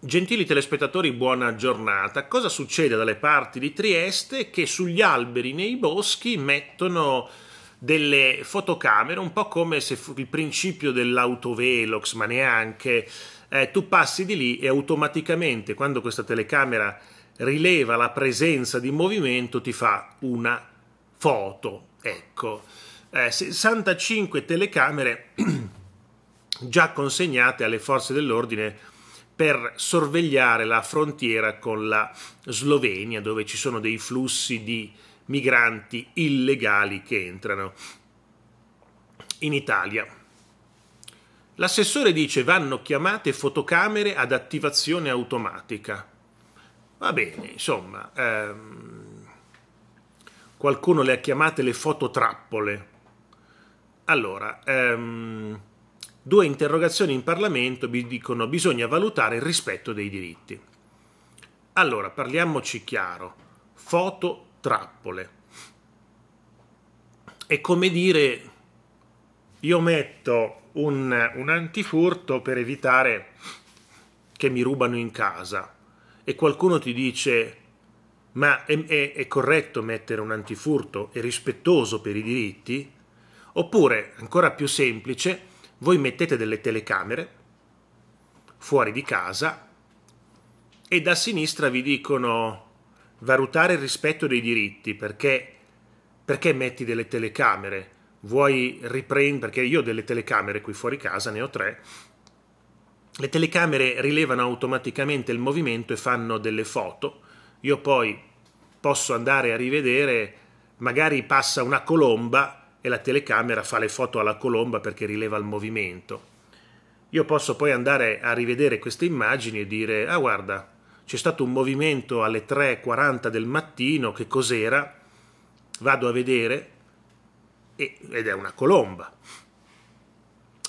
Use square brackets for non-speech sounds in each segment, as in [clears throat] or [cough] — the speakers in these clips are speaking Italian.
Gentili telespettatori, buona giornata. Cosa succede dalle parti di Trieste che sugli alberi nei boschi mettono delle fotocamere, un po' come se il principio dell'autovelox, ma neanche. Eh, tu passi di lì e automaticamente, quando questa telecamera rileva la presenza di movimento, ti fa una foto. Ecco, eh, 65 telecamere [clears throat] già consegnate alle forze dell'ordine per sorvegliare la frontiera con la Slovenia, dove ci sono dei flussi di migranti illegali che entrano in Italia. L'assessore dice vanno chiamate fotocamere ad attivazione automatica. Va bene, insomma, ehm, qualcuno le ha chiamate le fototrappole. Allora, ehm, due interrogazioni in Parlamento vi dicono bisogna valutare il rispetto dei diritti. Allora, parliamoci chiaro, foto trappole. È come dire, io metto un, un antifurto per evitare che mi rubano in casa e qualcuno ti dice ma è, è, è, corretto mettere un antifurto, è rispettoso per i diritti? Oppure, ancora più semplice, voi mettete delle telecamere fuori di casa e da sinistra vi dicono valutare il rispetto dei diritti perché, perché metti delle telecamere? Vuoi riprendere? Perché io ho delle telecamere qui fuori casa, ne ho tre. Le telecamere rilevano automaticamente il movimento e fanno delle foto. Io poi posso andare a rivedere, magari passa una colomba e la telecamera fa le foto alla colomba perché rileva il movimento. Io posso poi andare a rivedere queste immagini e dire, ah guarda, c'è stato un movimento alle 3.40 del mattino, che cos'era? Vado a vedere e, ed è una colomba.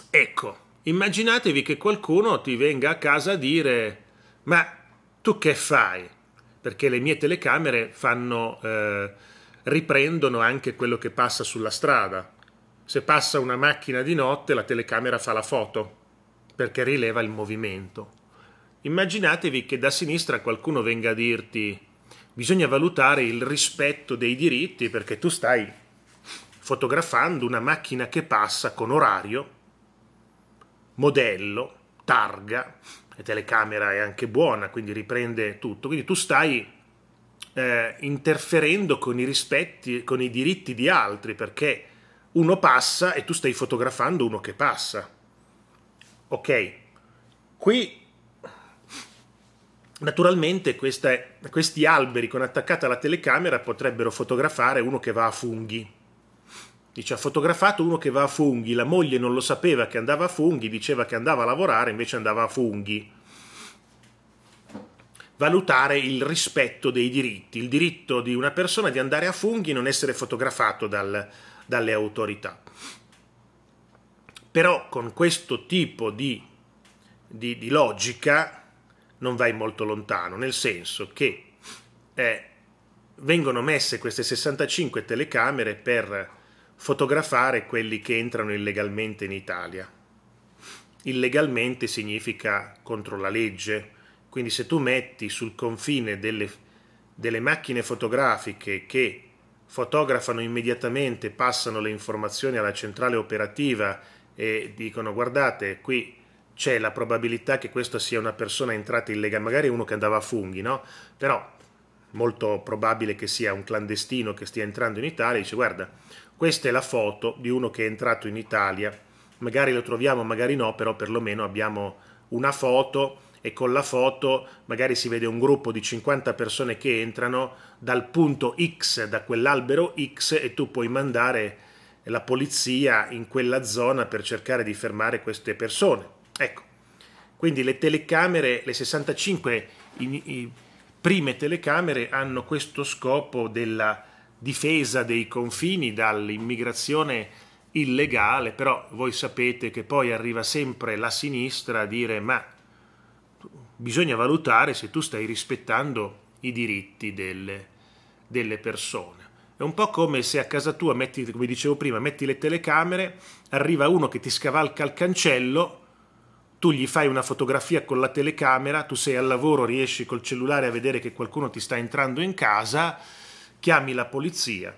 Ecco, immaginatevi che qualcuno ti venga a casa a dire, ma tu che fai? Perché le mie telecamere fanno... Eh, riprendono anche quello che passa sulla strada. Se passa una macchina di notte la telecamera fa la foto perché rileva il movimento. Immaginatevi che da sinistra qualcuno venga a dirti bisogna valutare il rispetto dei diritti perché tu stai fotografando una macchina che passa con orario, modello, targa, la telecamera è anche buona, quindi riprende tutto, quindi tu stai eh, interferendo con i rispetti, con i diritti di altri, perché uno passa e tu stai fotografando uno che passa. Ok, qui naturalmente queste, questi alberi con attaccata la telecamera potrebbero fotografare uno che va a funghi. Dice, ha fotografato uno che va a funghi, la moglie non lo sapeva che andava a funghi, diceva che andava a lavorare, invece andava a funghi valutare il rispetto dei diritti, il diritto di una persona di andare a funghi e non essere fotografato dal, dalle autorità. Però con questo tipo di, di, di, logica non vai molto lontano, nel senso che eh, vengono messe queste 65 telecamere per fotografare quelli che entrano illegalmente in Italia. Illegalmente significa contro la legge, quindi se tu metti sul confine delle, delle macchine fotografiche che fotografano immediatamente, passano le informazioni alla centrale operativa e dicono guardate qui c'è la probabilità che questa sia una persona entrata in lega, magari uno che andava a funghi, no? Però molto probabile che sia un clandestino che stia entrando in Italia dice guarda, questa è la foto di uno che è entrato in Italia, magari lo troviamo, magari no, però perlomeno abbiamo una foto e con la foto magari si vede un gruppo di 50 persone che entrano dal punto X, da quell'albero X e tu puoi mandare la polizia in quella zona per cercare di fermare queste persone. Ecco, quindi le telecamere, le 65 i, i prime telecamere hanno questo scopo della difesa dei confini dall'immigrazione illegale, però voi sapete che poi arriva sempre la sinistra a dire ma bisogna valutare se tu stai rispettando i diritti delle, delle persone. È un po' come se a casa tua, metti, come dicevo prima, metti le telecamere, arriva uno che ti scavalca al cancello, tu gli fai una fotografia con la telecamera, tu sei al lavoro, riesci col cellulare a vedere che qualcuno ti sta entrando in casa, chiami la polizia.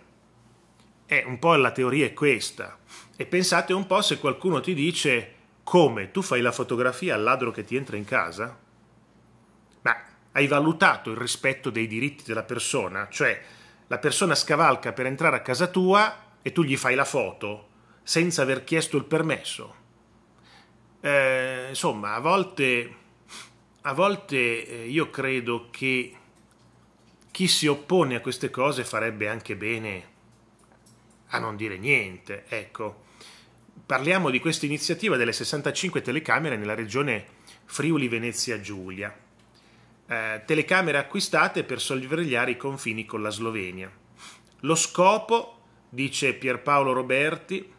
È un po' la teoria è questa. E pensate un po' se qualcuno ti dice come tu fai la fotografia al ladro che ti entra in casa? hai valutato il rispetto dei diritti della persona, cioè la persona scavalca per entrare a casa tua e tu gli fai la foto senza aver chiesto il permesso. Eh, insomma, a volte, a volte eh, io credo che chi si oppone a queste cose farebbe anche bene a non dire niente. Ecco, parliamo di questa iniziativa delle 65 telecamere nella regione Friuli Venezia Giulia eh, telecamere acquistate per sorvegliare i confini con la Slovenia. Lo scopo, dice Pierpaolo Roberti,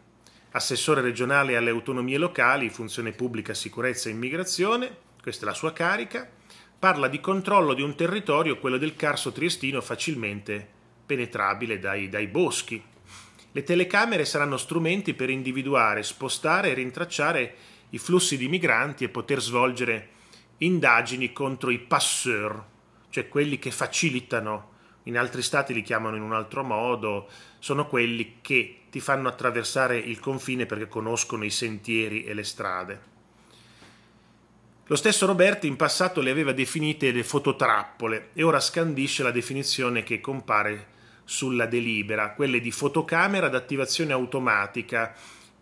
assessore regionale alle autonomie locali, funzione pubblica, sicurezza e immigrazione, questa è la sua carica, parla di controllo di un territorio, quello del Carso Triestino, facilmente penetrabile dai, dai boschi. Le telecamere saranno strumenti per individuare, spostare e rintracciare i flussi di migranti e poter svolgere indagini contro i passeur, cioè quelli che facilitano, in altri stati li chiamano in un altro modo, sono quelli che ti fanno attraversare il confine perché conoscono i sentieri e le strade. Lo stesso Roberti in passato le aveva definite le fototrappole e ora scandisce la definizione che compare sulla delibera, quelle di fotocamera ad attivazione automatica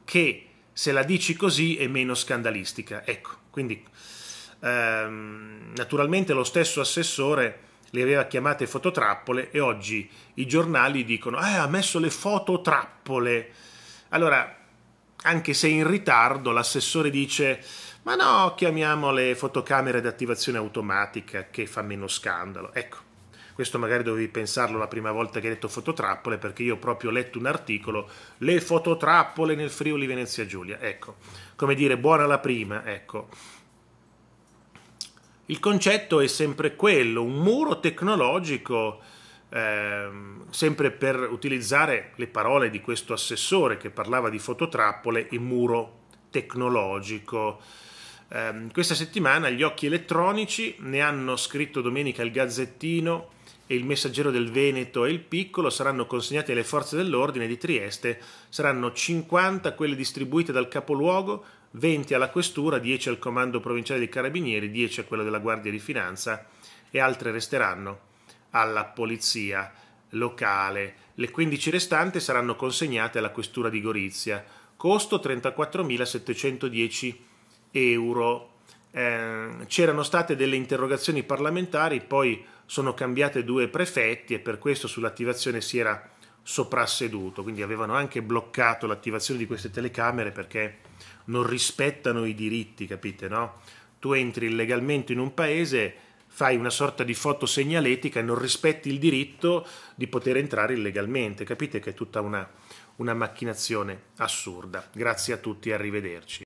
che se la dici così è meno scandalistica. Ecco, quindi Ehm, naturalmente lo stesso assessore le aveva chiamate fototrappole e oggi i giornali dicono eh, ha messo le fototrappole. Allora, anche se in ritardo, l'assessore dice ma no, chiamiamole fotocamere d'attivazione automatica che fa meno scandalo. Ecco, questo magari dovevi pensarlo la prima volta che hai detto fototrappole perché io ho proprio letto un articolo, le fototrappole nel Friuli Venezia Giulia. Ecco, come dire, buona la prima, ecco il concetto è sempre quello, un muro tecnologico, ehm, sempre per utilizzare le parole di questo assessore che parlava di fototrappole, il muro tecnologico. Ehm, questa settimana gli occhi elettronici ne hanno scritto domenica il Gazzettino e il Messaggero del Veneto e il Piccolo saranno consegnati alle forze dell'ordine di Trieste, saranno 50 quelle distribuite dal capoluogo, 20 alla questura, 10 al comando provinciale dei carabinieri, 10 a quello della Guardia di Finanza e altre resteranno alla polizia locale. Le 15 restanti saranno consegnate alla questura di Gorizia. Costo 34.710 euro. Eh, c'erano state delle interrogazioni parlamentari, poi sono cambiate due prefetti e per questo sull'attivazione si era soprasseduto, quindi avevano anche bloccato l'attivazione di queste telecamere perché non rispettano i diritti, capite, no? Tu entri illegalmente in un paese, fai una sorta di foto segnaletica e non rispetti il diritto di poter entrare illegalmente, capite che è tutta una, una macchinazione assurda. Grazie a tutti, arrivederci.